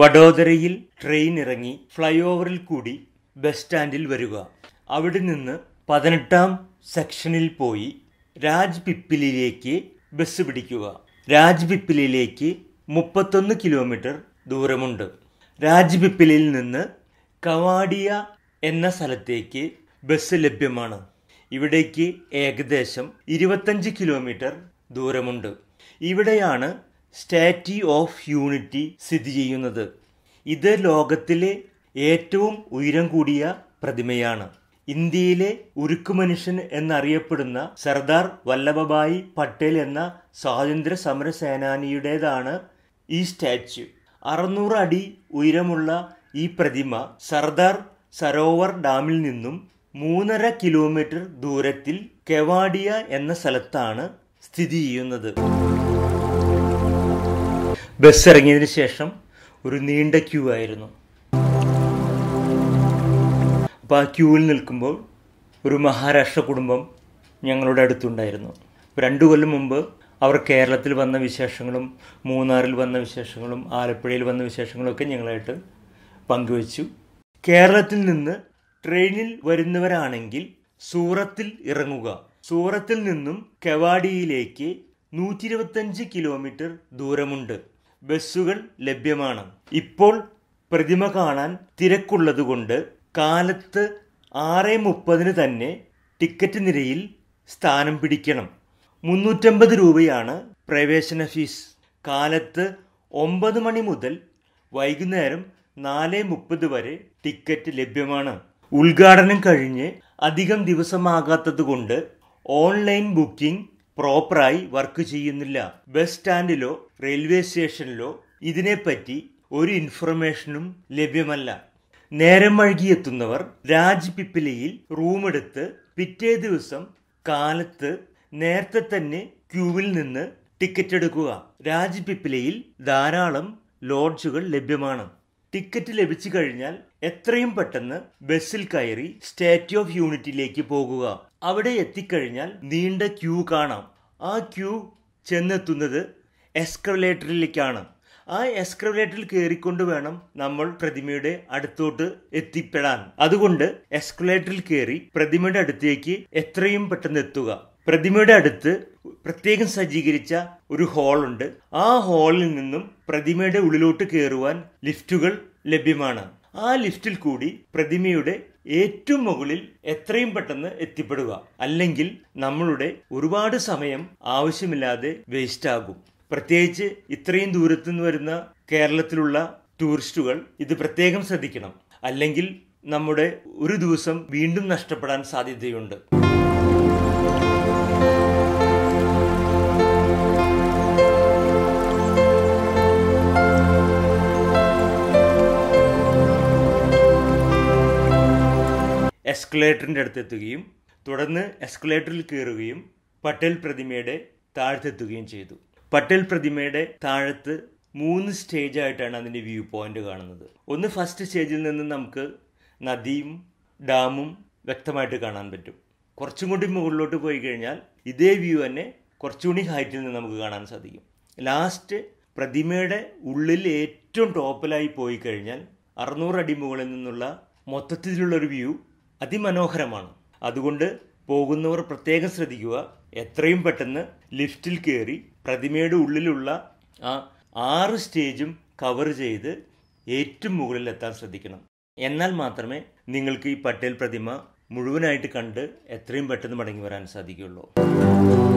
വഡോദരയിൽ train ഇറങ്ങി fly ഓവറിൽ കൂടി ബസ് സ്റ്റാൻഡിൽ വരിക അവിടെ നിന്ന് പതിനെട്ടാം സെക്ഷനിൽ പോയി രാജ്പിപ്പിലിലേക്ക് ബസ് പിടിക്കുക രാജ്പിപ്പിലിലേക്ക് മുപ്പത്തൊന്ന് കിലോമീറ്റർ ദൂരമുണ്ട് രാജ്പിപ്പിലിൽ നിന്ന് കവാഡിയ എന്ന സ്ഥലത്തേക്ക് ബസ് ലഭ്യമാണ് ഇവിടേക്ക് ഏകദേശം ഇരുപത്തഞ്ച് കിലോമീറ്റർ ദൂരമുണ്ട് ഇവിടെയാണ് സ്റ്റാറ്റ്യൂ ഓഫ് യൂണിറ്റി സ്ഥിതി ചെയ്യുന്നത് ഇത് ലോകത്തിലെ ഏറ്റവും ഉയരം കൂടിയ പ്രതിമയാണ് ഇന്ത്യയിലെ മനുഷ്യൻ എന്നറിയപ്പെടുന്ന സർദാർ വല്ലഭഭായ് പട്ടേൽ എന്ന സ്വാതന്ത്ര്യ സമര സേനാനിയുടേതാണ് ഈ സ്റ്റാച്യു അറുന്നൂറ് അടി ഉയരമുള്ള ഈ പ്രതിമ സർദാർ സരോവർ ഡാമിൽ നിന്നും മൂന്നര കിലോമീറ്റർ ദൂരത്തിൽ കെവാഡിയ എന്ന സ്ഥലത്താണ് സ്ഥിതി ചെയ്യുന്നത് ബസ് ഇറങ്ങിയതിന് ശേഷം ഒരു നീണ്ട ക്യൂ ആയിരുന്നു അപ്പോൾ ആ ക്യൂവിൽ നിൽക്കുമ്പോൾ ഒരു മഹാരാഷ്ട്ര കുടുംബം ഞങ്ങളുടെ അടുത്തുണ്ടായിരുന്നു രണ്ടു കൊല്ലം മുമ്പ് അവർ കേരളത്തിൽ വന്ന വിശേഷങ്ങളും മൂന്നാറിൽ വന്ന വിശേഷങ്ങളും ആലപ്പുഴയിൽ വന്ന വിശേഷങ്ങളൊക്കെ ഞങ്ങളായിട്ട് പങ്കുവച്ചു കേരളത്തിൽ നിന്ന് ട്രെയിനിൽ വരുന്നവരാണെങ്കിൽ സൂറത്തിൽ ഇറങ്ങുക സൂറത്തിൽ നിന്നും കെവാഡിയിലേക്ക് നൂറ്റി കിലോമീറ്റർ ദൂരമുണ്ട് ബസ്സുകൾ ലഭ്യമാണ് ഇപ്പോൾ പ്രതിമ കാണാൻ തിരക്കുള്ളതുകൊണ്ട് കാലത്ത് ആറ് മുപ്പതിന് തന്നെ ടിക്കറ്റ് നിരയിൽ സ്ഥാനം പിടിക്കണം മുന്നൂറ്റമ്പത് രൂപയാണ് പ്രവേശന ഫീസ് കാലത്ത് ഒമ്പത് മണി മുതൽ വൈകുന്നേരം നാല് മുപ്പത് വരെ ടിക്കറ്റ് ലഭ്യമാണ് ഉദ്ഘാടനം കഴിഞ്ഞ് അധികം ദിവസമാകാത്തത് കൊണ്ട് ഓൺലൈൻ ബുക്കിംഗ് പ്രോപ്പറായി വർക്ക് ചെയ്യുന്നില്ല ബസ് സ്റ്റാൻഡിലോ റെയിൽവേ സ്റ്റേഷനിലോ ഇതിനെപ്പറ്റി ഒരു ഇൻഫർമേഷനും ലഭ്യമല്ല നേരം വഴുകിയെത്തുന്നവർ രാജ്പിപ്പിലയിൽ റൂമെടുത്ത് പിറ്റേ ദിവസം കാലത്ത് നേരത്തെ തന്നെ ക്യൂവിൽ നിന്ന് ടിക്കറ്റ് എടുക്കുക രാജ്പിപ്പിലയിൽ ധാരാളം ലോഡ്ജുകൾ ലഭ്യമാണ് ടിക്കറ്റ് ലഭിച്ചു കഴിഞ്ഞാൽ എത്രയും പെട്ടെന്ന് ബസ്സിൽ കയറി സ്റ്റാറ്റ്യൂ ഓഫ് യൂണിറ്റിയിലേക്ക് പോകുക അവിടെ എത്തിക്കഴിഞ്ഞാൽ നീണ്ട ക്യൂ കാണാം ആ ക്യൂ ചെന്നെത്തുന്നത് എസ്കലേറ്ററിലേക്കാണ് ആ എസ്കലേറ്ററിൽ കയറിക്കൊണ്ട് വേണം നമ്മൾ പ്രതിമയുടെ അടുത്തോട്ട് എത്തിപ്പെടാൻ അതുകൊണ്ട് എസ്കലേറ്ററിൽ കയറി പ്രതിമയുടെ അടുത്തേക്ക് എത്രയും പെട്ടെന്ന് എത്തുക പ്രതിമയുടെ അടുത്ത് പ്രത്യേകം സജ്ജീകരിച്ച ഒരു ഹാളുണ്ട് ആ ഹാളിൽ നിന്നും പ്രതിമയുടെ ഉള്ളിലോട്ട് കയറുവാൻ ലിഫ്റ്റുകൾ ലഭ്യമാണ് ആ ലിഫ്റ്റിൽ കൂടി പ്രതിമയുടെ ഏറ്റവും മുകളിൽ എത്രയും പെട്ടെന്ന് എത്തിപ്പെടുക അല്ലെങ്കിൽ നമ്മളുടെ ഒരുപാട് സമയം ആവശ്യമില്ലാതെ വേസ്റ്റ് ആകും പ്രത്യേകിച്ച് ഇത്രയും ദൂരത്തു നിന്ന് വരുന്ന കേരളത്തിലുള്ള ടൂറിസ്റ്റുകൾ ഇത് പ്രത്യേകം ശ്രദ്ധിക്കണം അല്ലെങ്കിൽ നമ്മുടെ ഒരു ദിവസം വീണ്ടും നഷ്ടപ്പെടാൻ സാധ്യതയുണ്ട് എസ്കലേറ്ററിൻ്റെ അടുത്തെത്തുകയും തുടർന്ന് എസ്കലേറ്ററിൽ കയറുകയും പട്ടേൽ പ്രതിമയുടെ താഴത്തെത്തുകയും ചെയ്തു പട്ടേൽ പ്രതിമയുടെ താഴത്ത് മൂന്ന് സ്റ്റേജായിട്ടാണ് അതിൻ്റെ വ്യൂ പോയിന്റ് കാണുന്നത് ഒന്ന് ഫസ്റ്റ് സ്റ്റേജിൽ നിന്ന് നമുക്ക് നദിയും ഡാമും വ്യക്തമായിട്ട് കാണാൻ പറ്റും കുറച്ചും കൂടി മുകളിലോട്ട് പോയി കഴിഞ്ഞാൽ ഇതേ വ്യൂ തന്നെ കുറച്ചുകൂടി ഹൈറ്റിൽ നിന്ന് നമുക്ക് കാണാൻ സാധിക്കും ലാസ്റ്റ് പ്രതിമയുടെ ഉള്ളിൽ ഏറ്റവും ടോപ്പിലായി പോയി കഴിഞ്ഞാൽ അറുന്നൂറ് അടി മുകളിൽ നിന്നുള്ള മൊത്തത്തിലുള്ള ഒരു വ്യൂ അതിമനോഹരമാണ് അതുകൊണ്ട് പോകുന്നവർ പ്രത്യേകം ശ്രദ്ധിക്കുക എത്രയും പെട്ടെന്ന് ലിഫ്റ്റിൽ കയറി പ്രതിമയുടെ ഉള്ളിലുള്ള ആ ആറ് സ്റ്റേജും കവർ ചെയ്ത് ഏറ്റവും മുകളിൽ എത്താൻ ശ്രദ്ധിക്കണം എന്നാൽ മാത്രമേ നിങ്ങൾക്ക് ഈ പട്ടേൽ പ്രതിമ മുഴുവനായിട്ട് കണ്ട് എത്രയും പെട്ടെന്ന് മടങ്ങി വരാൻ സാധിക്കുകയുള്ളൂ